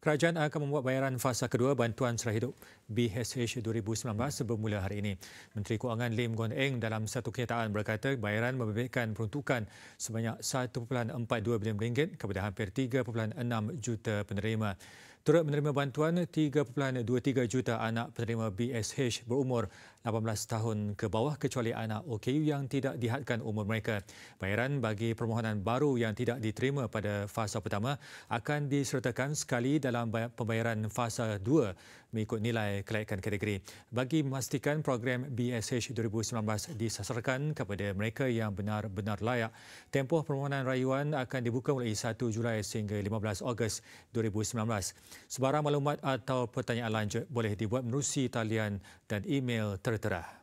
Kerajaan akan membuat bayaran fasa kedua bantuan serah hidup BHH 2019 bermula hari ini. Menteri Kewangan Lim Guan Eng dalam satu kenyataan berkata bayaran membebitkan peruntukan sebanyak 1.42 bilion ringgit kepada hampir 3.6 juta penerima turut menerima bantuan 3.23 juta anak penerima BSH berumur 18 tahun ke bawah kecuali anak OKU yang tidak dihadkan umur mereka. Bayaran bagi permohonan baru yang tidak diterima pada fasa pertama akan disertakan sekali dalam pembayaran fasa mengikut nilai kelayakan kategori. Bagi memastikan program BSH 2019 disasarkan kepada mereka yang benar-benar layak, tempoh permohonan rayuan akan dibuka mulai 1 Julai sehingga 15 Ogos 2019. Sebarang maklumat atau pertanyaan lanjut boleh dibuat menerusi talian dan email tertera.